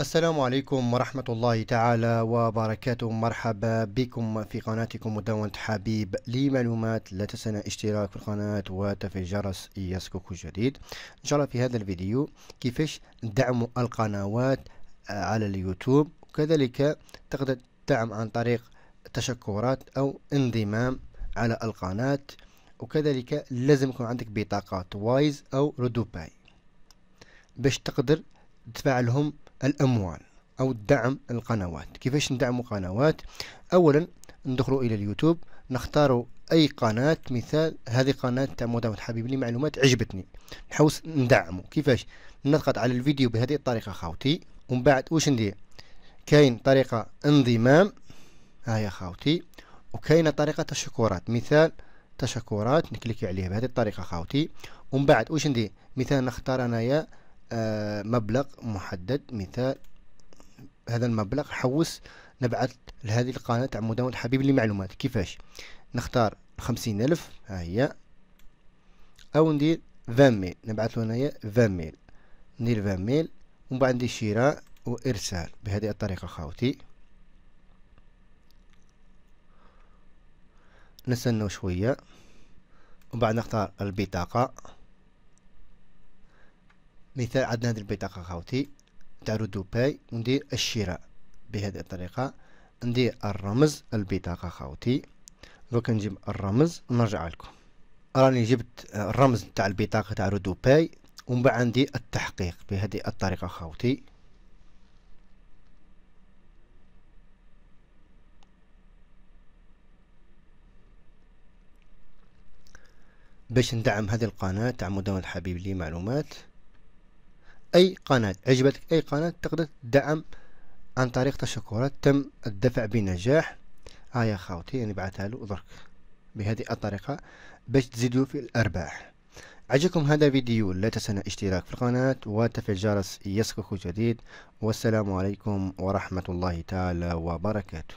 السلام عليكم ورحمة الله تعالى وبركاته مرحبا بكم في قناتكم مدونة حبيب لمعلومات لا تنسى الاشتراك في القناة وتفعيل الجرس يسكوك جديد ان شاء الله في هذا الفيديو كيفاش دعم القنوات على اليوتيوب وكذلك تقدر تدعم عن طريق تشكرات او انضمام على القناة وكذلك لازم يكون عندك بطاقات وايز او ردوباي باش تقدر تفعلهم الأموال أو دعم القنوات كيفاش ندعموا قنوات أولا ندخلوا إلى اليوتيوب نختاروا أي قناة مثال هذه قناة تاع مداولة حبيب لي معلومات عجبتني نحوس ندعمه كيفاش نضغط على الفيديو بهذه الطريقة خاوتي ومن بعد واش ندير كاين طريقة انضمام ها يا خاوتي وكاينة طريقة تشكرات مثال تشكرات نكليك عليه بهذه الطريقة خاوتي ومن بعد واش ندير مثال نختار انايا آه، مبلغ محدد مثال هذا المبلغ حوس نبعث لهذه القناة تاع مدونة حبيب للمعلومات كيفاش نختار خمسين ألف ها هي أو ندير فان ميل نبعث له هنايا فان ميل ندير فان ميل ومن بعد ندير شراء وإرسال بهذه الطريقة خاوتي نستناو شوية ومن بعد نختار البطاقة مثال عندنا هذه البطاقة خاوتي رودو باي وندير الشراء بهذه الطريقة ندير الرمز البطاقة خاوتي دوكا نجيب الرمز ونرجع لكم راني جبت الرمز تاع البطاقة تاع رودو باي ومن بعد ندير التحقيق بهذه الطريقة خاوتي باش ندعم هذه القناة تاع مدونة لي معلومات أي قناة عجبتك أي قناة تقدر تدعم عن طريق تشكرات تم الدفع بنجاح ها آه يا خاوتي يعني بعثها له درك بهذه الطريقة باش تزيدوا في الأرباح عجبكم هذا الفيديو لا تنسى الاشتراك في القناة وتفعيل الجرس يصلك جديد والسلام عليكم ورحمة الله تعالى وبركاته